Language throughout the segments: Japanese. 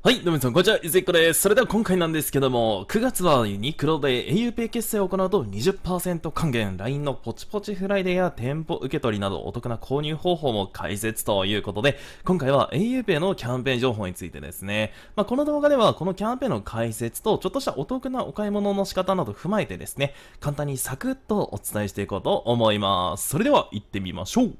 はい、どうもみさん、こんにちは、ゆずいっこです。それでは今回なんですけども、9月はユニクロで auPay 決済を行うと20%還元、LINE のポチポチフライデーや店舗受け取りなどお得な購入方法も解説ということで、今回は auPay のキャンペーン情報についてですね、まあ、この動画ではこのキャンペーンの解説と、ちょっとしたお得なお買い物の仕方など踏まえてですね、簡単にサクッとお伝えしていこうと思います。それでは行ってみましょう。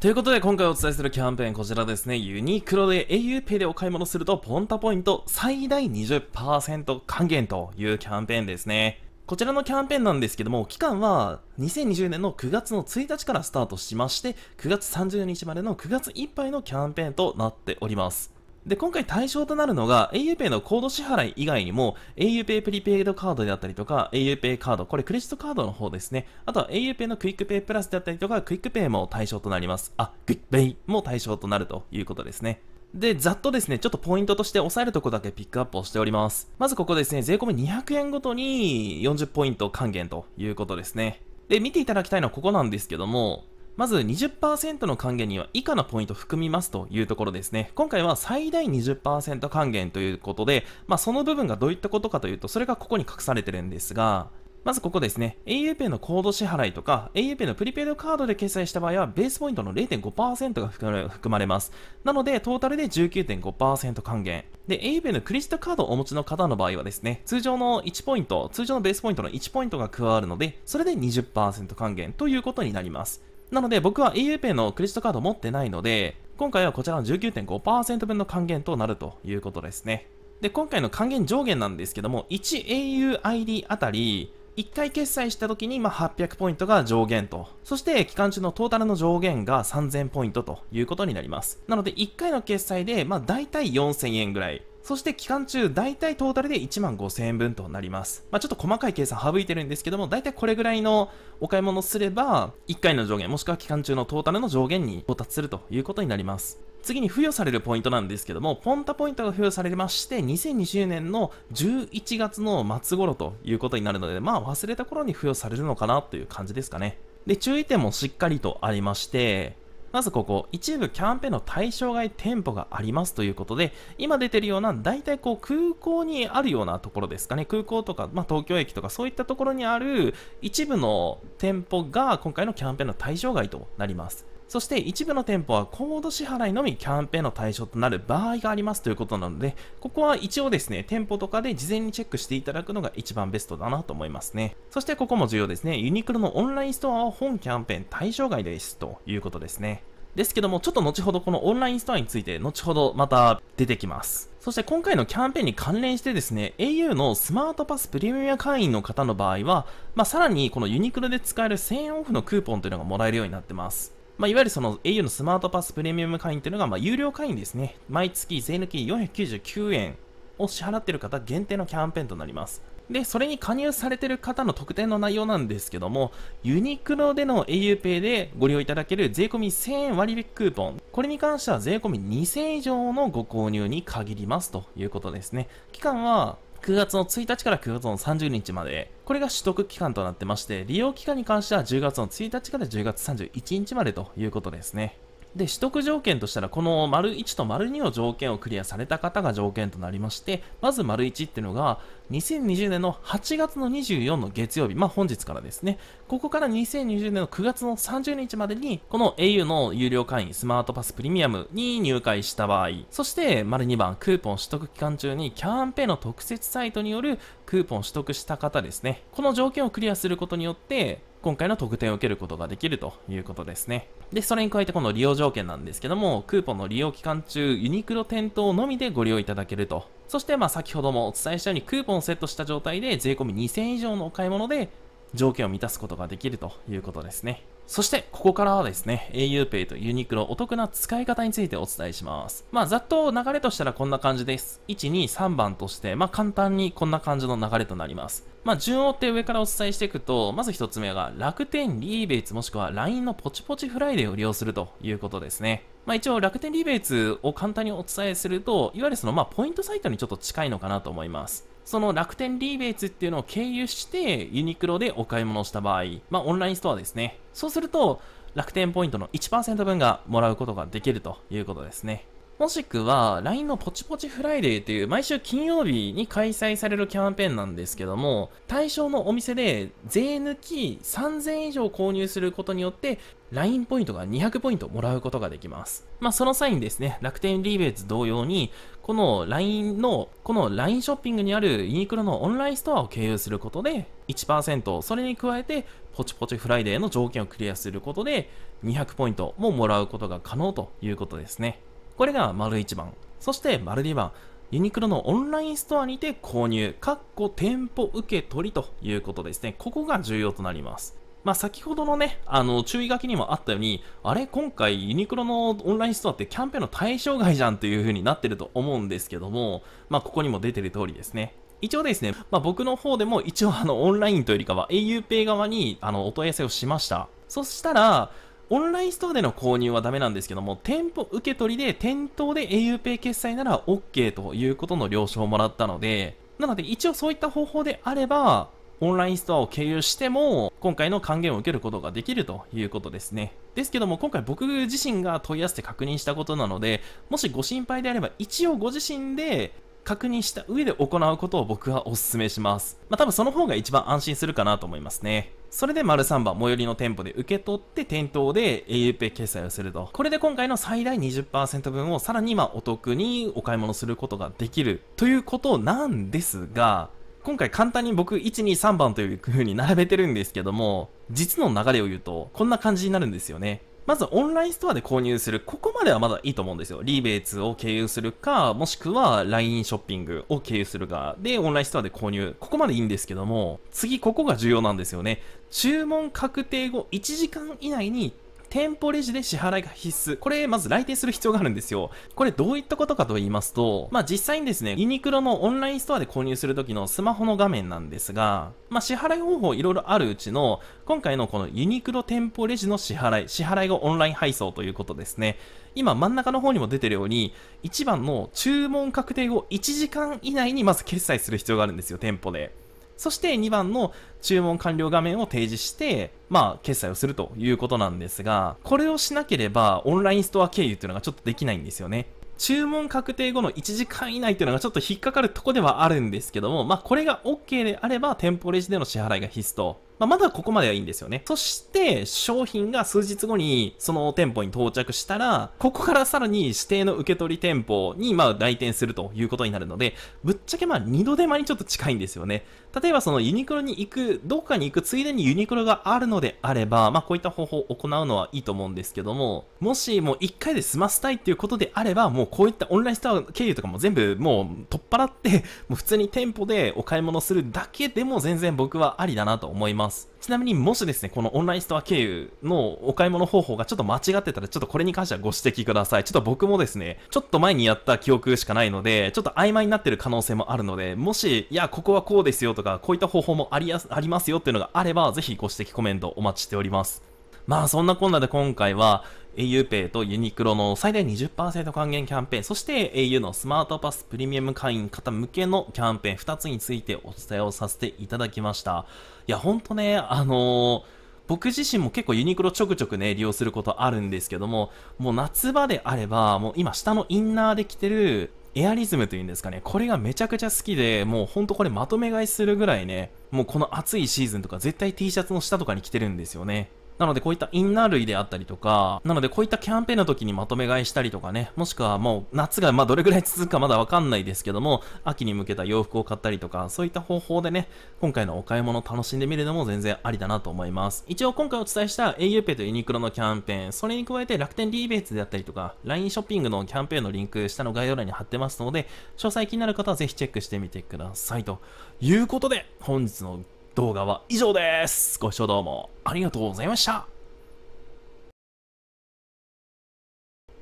ということで今回お伝えするキャンペーンこちらですね、ユニクロで auPay でお買い物するとポンタポイント最大20%還元というキャンペーンですね。こちらのキャンペーンなんですけども、期間は2020年の9月の1日からスタートしまして、9月30日までの9月いっぱいのキャンペーンとなっております。で、今回対象となるのが auPay のコード支払い以外にも auPay プリペイドカードであったりとか auPay カード、これクレジットカードの方ですね。あとは auPay のクイックペイプラスであったりとかクイックペイも対象となります。あ、クイックペイも対象となるということですね。で、ざっとですね、ちょっとポイントとして押さえるとこだけピックアップをしております。まずここですね、税込み200円ごとに40ポイント還元ということですね。で、見ていただきたいのはここなんですけども、まず20%の還元には以下のポイント含みますというところですね。今回は最大20%還元ということで、まあ、その部分がどういったことかというと、それがここに隠されてるんですが、まずここですね、auPay のコード支払いとか、auPay のプリペイドカードで決済した場合は、ベースポイントの0.5%が含まれます。なので、トータルで19.5%還元。で、auPay のクレジットカードをお持ちの方の場合はですね、通常の1ポイント、通常のベースポイントの1ポイントが加わるので、それで20%還元ということになります。なので僕は auPay のクレジットカード持ってないので、今回はこちらの19.5%分の還元となるということですね。で、今回の還元上限なんですけども、1auID あたり、1回決済した時にま800ポイントが上限と、そして期間中のトータルの上限が3000ポイントということになります。なので1回の決済でまあ大体4000円ぐらい。そして期間中、大体トータルで1万5000円分となります。まあ、ちょっと細かい計算省いてるんですけども、大体これぐらいのお買い物すれば、1回の上限、もしくは期間中のトータルの上限に到達するということになります。次に付与されるポイントなんですけども、ポンタポイントが付与されまして、2020年の11月の末頃ということになるので、まあ忘れた頃に付与されるのかなという感じですかね。で、注意点もしっかりとありまして、まずここ、一部キャンペーンの対象外店舗がありますということで、今出てるような、大体こう空港にあるようなところですかね、空港とか、まあ、東京駅とかそういったところにある一部の店舗が今回のキャンペーンの対象外となります。そして一部の店舗はコード支払いのみキャンペーンの対象となる場合がありますということなので、ここは一応ですね、店舗とかで事前にチェックしていただくのが一番ベストだなと思いますね。そしてここも重要ですね、ユニクロのオンラインストアは本キャンペーン対象外ですということですね。ですけども、ちょっと後ほどこのオンラインストアについて、後ほどまた出てきます。そして今回のキャンペーンに関連してですね、au のスマートパスプレミア会員の方の場合は、まあ、さらにこのユニクロで使える1000円オフのクーポンというのがもらえるようになってます。まあ、いわゆるその au のスマートパスプレミアム会員というのが、まあ、有料会員ですね。毎月税抜き499円を支払っている方限定のキャンペーンとなります。で、それに加入されている方の特典の内容なんですけども、ユニクロでの auPay でご利用いただける税込1000円割引クーポン。これに関しては税込2000円以上のご購入に限りますということですね。期間は9月の1日から9月の30日まで、これが取得期間となってまして、利用期間に関しては10月の1日から10月31日までということですね。で、取得条件としたら、この丸1と丸2の条件をクリアされた方が条件となりまして、まず丸1っていうのが、2020年の8月の24の月曜日、まあ本日からですね、ここから2020年の9月の30日までに、この au の有料会員スマートパスプレミアムに入会した場合、そして丸2番、クーポン取得期間中にキャンペーンの特設サイトによるクーポン取得した方ですね、この条件をクリアすることによって、今回の特典を受けることができるということですね。で、それに加えてこの利用条件なんですけども、クーポンの利用期間中、ユニクロ店頭のみでご利用いただけると。そして、まあ先ほどもお伝えしたように、クーポンをセットした状態で税込2000以上のお買い物で条件を満たすことができるということですね。そして、ここからはですね、auPay とユニクロお得な使い方についてお伝えします。まあ、ざっと流れとしたらこんな感じです。1、2、3番として、まあ、簡単にこんな感じの流れとなります。まあ、順を追って上からお伝えしていくと、まず1つ目が、楽天リーベイツもしくは LINE のポチポチフライデーを利用するということですね。まあ、一応楽天リーベイツを簡単にお伝えすると、いわゆるそのまあポイントサイトにちょっと近いのかなと思います。その楽天リーベイツっていうのを経由してユニクロでお買い物した場合、まあオンラインストアですね。そうすると楽天ポイントの1%分がもらうことができるということですね。もしくは LINE のポチポチフライデーという毎週金曜日に開催されるキャンペーンなんですけども、対象のお店で税抜き3000円以上購入することによって LINE ポイントが200ポイントもらうことができます。まあ、その際にですね、楽天リーベイツ同様に、この LINE の、この LINE ショッピングにあるユニクロのオンラインストアを経由することで1%、それに加えてポチポチフライデーの条件をクリアすることで200ポイントももらうことが可能ということですね。これが丸1番。そして丸2番。ユニクロのオンラインストアにて購入、かっこ店舗受け取りということですね。ここが重要となります。まあ、先ほどのね、あの、注意書きにもあったように、あれ、今回ユニクロのオンラインストアってキャンペーンの対象外じゃんという風になってると思うんですけども、まあ、ここにも出てる通りですね。一応ですね、まあ、僕の方でも一応あの、オンラインというよりかは auPay 側にあの、お問い合わせをしました。そしたら、オンラインストアでの購入はダメなんですけども、店舗受け取りで店頭で auPay 決済なら OK ということの了承をもらったので、なので一応そういった方法であれば、オンラインストアを経由しても、今回の還元を受けることができるということですね。ですけども、今回僕自身が問い合わせて確認したことなので、もしご心配であれば、一応ご自身で確認した上で行うことを僕はお勧めします。まあ、多分その方が一番安心するかなと思いますね。それで丸三番、最寄りの店舗で受け取って店頭で auPay 決済をすると。これで今回の最大20%分をさらに今お得にお買い物することができるということなんですが、今回簡単に僕123番という風に並べてるんですけども実の流れを言うとこんな感じになるんですよねまずオンラインストアで購入する、ここまではまだいいと思うんですよ。リーベイツを経由するか、もしくは LINE ショッピングを経由するか、で、オンラインストアで購入。ここまでいいんですけども、次ここが重要なんですよね。注文確定後1時間以内に店舗レジで支払いが必須。これ、まず来店する必要があるんですよ。これどういったことかと言いますと、まあ実際にですね、ユニクロのオンラインストアで購入するときのスマホの画面なんですが、まあ支払い方法いろいろあるうちの、今回のこのユニクロ店舗レジの支払い、支払いがオンライン配送ということですね。今真ん中の方にも出てるように、1番の注文確定後1時間以内にまず決済する必要があるんですよ、店舗で。そして2番の注文完了画面を提示して、まあ、決済をするということなんですが、これをしなければ、オンラインストア経由っていうのがちょっとできないんですよね。注文確定後の1時間以内というのがちょっと引っかかるとこではあるんですけども、まあ、これが OK であれば、店舗レジでの支払いが必須とまあ、まだここまではいいんですよね。そして、商品が数日後にその店舗に到着したら、ここからさらに指定の受け取り店舗に、まあ、来店するということになるので、ぶっちゃけまあ、二度手間にちょっと近いんですよね。例えば、そのユニクロに行く、どっかに行くついでにユニクロがあるのであれば、まあ、こういった方法を行うのはいいと思うんですけども、もしもう一回で済ませたいっていうことであれば、もうこういったオンラインストア経由とかも全部もう取っ払って、もう普通に店舗でお買い物するだけでも全然僕はありだなと思います。ます。ちなみにもしですね、このオンラインストア経由のお買い物方法がちょっと間違ってたら、ちょっとこれに関してはご指摘ください。ちょっと僕もですね、ちょっと前にやった記憶しかないので、ちょっと曖昧になってる可能性もあるので、もし、いや、ここはこうですよとか、こういった方法もありやありますよっていうのがあれば、ぜひご指摘コメントお待ちしております。まあそんなこんなで今回は、auPay とユニクロの最大20%還元キャンペーン、そして au のスマートパスプレミアム会員方向けのキャンペーン2つについてお伝えをさせていただきました。いや、ほんとね、あのー僕自身も結構ユニクロちょくちょくね、利用することあるんですけども、もう夏場であれば、もう今下のインナーで着てるエアリズムというんですかね、これがめちゃくちゃ好きで、もうほんとこれまとめ買いするぐらいね、もうこの暑いシーズンとか絶対 T シャツの下とかに着てるんですよね。なのでこういったインナー類であったりとか、なのでこういったキャンペーンの時にまとめ買いしたりとかね、もしくはもう夏がまあどれぐらい続くかまだわかんないですけども、秋に向けた洋服を買ったりとか、そういった方法でね、今回のお買い物を楽しんでみるのも全然ありだなと思います。一応今回お伝えした auPay とユニクロのキャンペーン、それに加えて楽天リーベーツであったりとか、LINE ショッピングのキャンペーンのリンク、下の概要欄に貼ってますので、詳細気になる方はぜひチェックしてみてくださいということで、本日の動画は以上です。ご視聴どうもありがとうございました。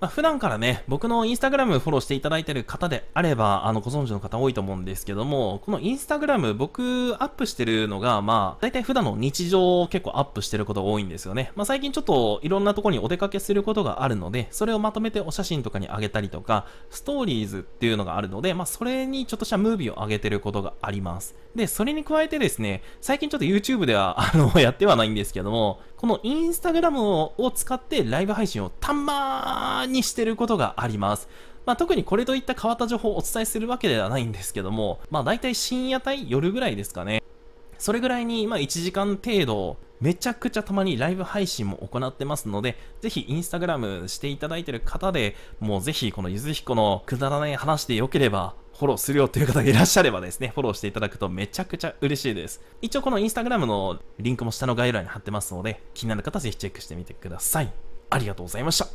まあ、普段からね、僕のインスタグラムフォローしていただいている方であれば、あの、ご存知の方多いと思うんですけども、このインスタグラム、僕、アップしてるのが、まあ、大体普段の日常を結構アップしてることが多いんですよね。まあ、最近ちょっと、いろんなとこにお出かけすることがあるので、それをまとめてお写真とかにあげたりとか、ストーリーズっていうのがあるので、まあ、それにちょっとしたムービーをあげてることがあります。で、それに加えてですね、最近ちょっと YouTube では、あの、やってはないんですけども、このインスタグラムを使ってライブ配信をたまーにしてることがあります。まあ、特にこれといった変わった情報をお伝えするわけではないんですけども、まあ、大体深夜帯夜ぐらいですかね。それぐらいに、まあ、1時間程度、めちゃくちゃたまにライブ配信も行ってますので、ぜひインスタグラムしていただいてる方で、もうぜひこのゆずひこのくだらない話でよければ、フォローするよという方がいらっしゃればですね、フォローしていただくとめちゃくちゃ嬉しいです。一応このインスタグラムのリンクも下の概要欄に貼ってますので、気になる方ぜひチェックしてみてください。ありがとうございました。